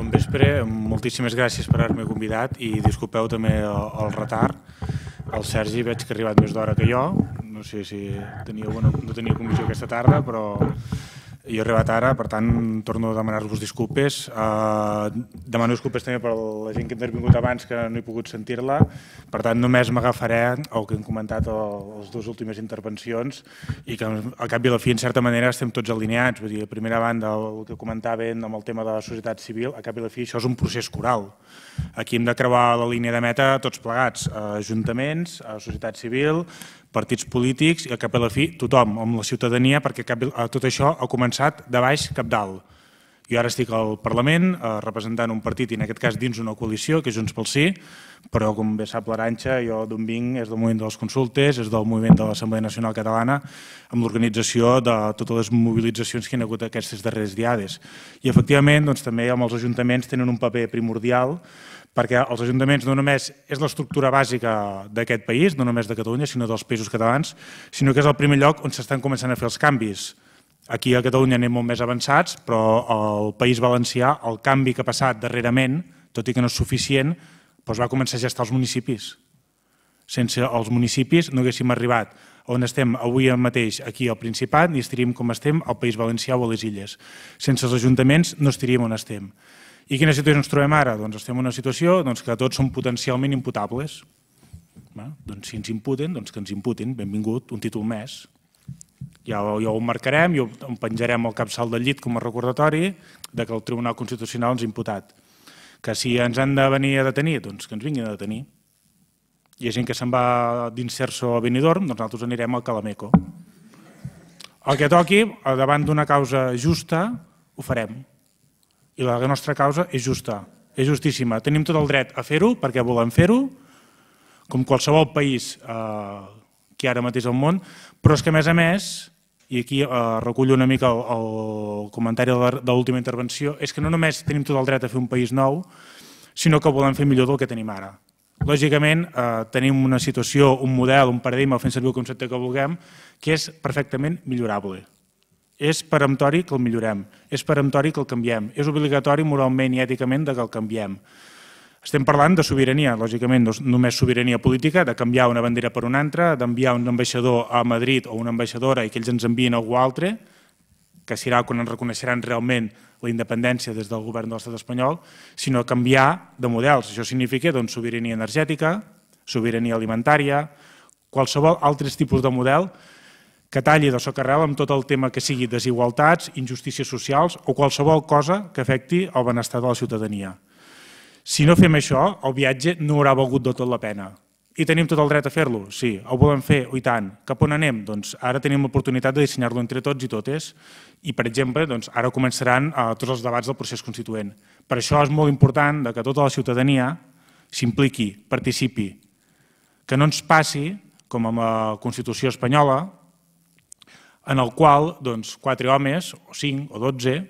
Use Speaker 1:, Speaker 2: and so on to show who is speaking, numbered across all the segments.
Speaker 1: Bon vespre, moltíssimes gràcies per haver-me convidat i disculpeu també el, el retard. El Sergi veig que ha arribat més d'hora que jo, no sé si teniu, bueno, no tenia comissió aquesta tarda, però jo he arribat ara, per tant, torno a demanar-vos disculpes. Uh, demano disculpes també per la gent que ha intervingut abans, que no he pogut sentir-la. Per tant, només m'agafaré el que hem comentat les dues últimes intervencions i que al cap i a la fi, en certa manera, estem tots alineats. Vull dir, a primera banda, el que comentaven amb el tema de la societat civil, a cap i a la fi, això és un procés coral. Aquí hem de creuar la línia de meta tots plegats, eh, ajuntaments, eh, societat civil, partits polítics i a cap i a la fi tothom, amb la ciutadania, perquè a tot això ha començat començat de baix cap dalt. Jo ara estic al Parlament eh, representant un partit i en aquest cas dins una coalició, que és Junts pel Sí, però com bé sap l'Aranxa, jo d'on vinc és del moviment de les consultes, és del moviment de l'Assemblea Nacional Catalana, amb l'organització de totes les mobilitzacions que hi ha hagut aquestes darreres diades. I efectivament doncs, també amb els ajuntaments tenen un paper primordial perquè els ajuntaments no només és l'estructura bàsica d'aquest país, no només de Catalunya, sinó dels països catalans, sinó que és el primer lloc on s'estan començant a fer els canvis. Aquí a Catalunya anem molt més avançats, però al País Valencià, el canvi que ha passat darrerament, tot i que no és suficient, doncs va començar a gestar els municipis. Sense els municipis no haguéssim arribat on estem avui mateix aquí al Principat ni estaríem com estem al País Valencià o a les Illes. Sense els ajuntaments no estaríem on estem. I quina situació ens trobem ara? Doncs estem en una situació doncs, que tots són potencialment imputables. Va? Doncs si ens imputen, doncs que ens imputin, benvingut, un títol més ja, ja ho marcarem i ho, ho penjarem al capçal del llit com a recordatori de que el Tribunal Constitucional ens ha imputat. Que si ens han de venir a detenir, doncs que ens vinguin a detenir. Hi ha gent que se'n va d'inserso a Benidorm, doncs nosaltres anirem al Calameco. El que toqui, davant d'una causa justa, ho farem. I la nostra causa és justa, és justíssima. Tenim tot el dret a fer-ho perquè volem fer-ho, com qualsevol país eh, que hi ha ara mateix al món, però és que a més a més, i aquí eh, recullo una mica el, el comentari de l'última intervenció, és que no només tenim tot el dret a fer un país nou, sinó que volem fer millor del que tenim ara. Lògicament, eh, tenim una situació, un model, un paradigma, fent servir el concepte que vulguem, que és perfectament millorable. És peremptori que el millorem, és peremptori que el canviem, és obligatori moralment i èticament que el canviem. Estem parlant de sobirania, lògicament, no doncs, només sobirania política, de canviar una bandera per una altra, d'enviar un ambaixador a Madrid o una ambaixadora i que ells ens envien algú altre, que serà quan ens reconeixeran realment la independència des del govern de l'estat espanyol, sinó canviar de models. Això significa doncs, sobirania energètica, sobirania alimentària, qualsevol altres tipus de model que talli de socarrel amb tot el tema que sigui desigualtats, injustícies socials o qualsevol cosa que afecti el benestar de la ciutadania. Si no fem això, el viatge no haurà valgut de tot la pena. I tenim tot el dret a fer-lo? Sí. El volem fer? I tant. Cap on anem? Doncs ara tenim l'oportunitat de dissenyar-lo entre tots i totes i, per exemple, doncs ara començaran eh, tots els debats del procés constituent. Per això és molt important que tota la ciutadania s'impliqui, participi. Que no ens passi, com amb la Constitució espanyola, en el qual doncs, quatre homes, o cinc, o dotze,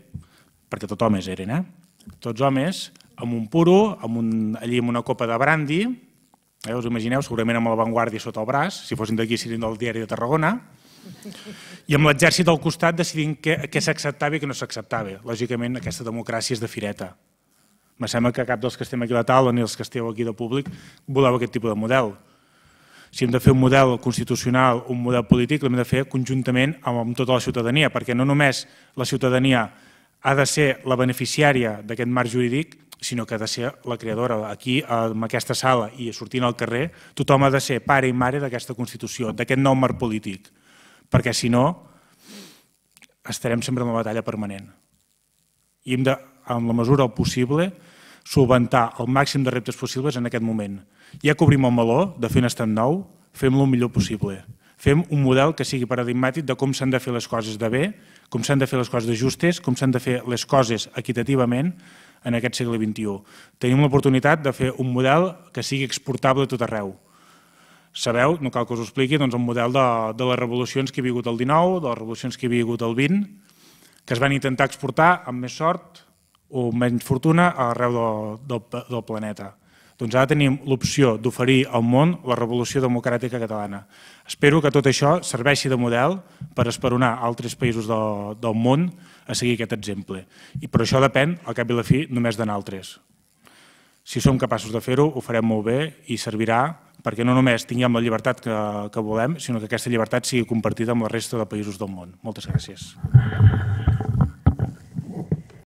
Speaker 1: perquè tot homes eren, eh? tots homes, amb un puro, amb un, allí amb una copa de brandi, eh, us imagineu, segurament amb Vanguardia sota el braç, si fossin d'aquí serien del diari de Tarragona, i amb l'exèrcit al costat decidint què, què s'acceptava i què no s'acceptava. Lògicament, aquesta democràcia és de fireta. Me sembla que cap dels que estem aquí a la taula ni els que esteu aquí de públic voleu aquest tipus de model. Si hem de fer un model constitucional, un model polític, l'hem de fer conjuntament amb tota la ciutadania, perquè no només la ciutadania ha de ser la beneficiària d'aquest marc jurídic, sinó que ha de ser la creadora. Aquí, en aquesta sala i sortint al carrer, tothom ha de ser pare i mare d'aquesta Constitució, d'aquest nou marc polític, perquè si no estarem sempre en una batalla permanent. I hem de, en la mesura del possible, solventar el màxim de reptes possibles en aquest moment. Ja cobrim el meló de fer un estat nou, fem-lo el millor possible. Fem un model que sigui paradigmàtic de com s'han de fer les coses de bé, com s'han de fer les coses de justes, com s'han de fer les coses equitativament, en aquest segle XXI. Tenim l'oportunitat de fer un model que sigui exportable a tot arreu. Sabeu, no cal que us ho expliqui, doncs el model de, de les revolucions que hi ha vingut el XIX, de les revolucions que hi ha vingut el XX, que es van intentar exportar amb més sort o menys fortuna arreu del, del, del planeta. Doncs ara tenim l'opció d'oferir al món la revolució democràtica catalana. Espero que tot això serveixi de model per esperonar altres països del, del món a seguir aquest exemple. I per això depèn, al cap i la fi, només de naltres. Si som capaços de fer-ho, ho farem molt bé i servirà perquè no només tinguem la llibertat que, que volem, sinó que aquesta llibertat sigui compartida amb la resta de països del món. Moltes gràcies.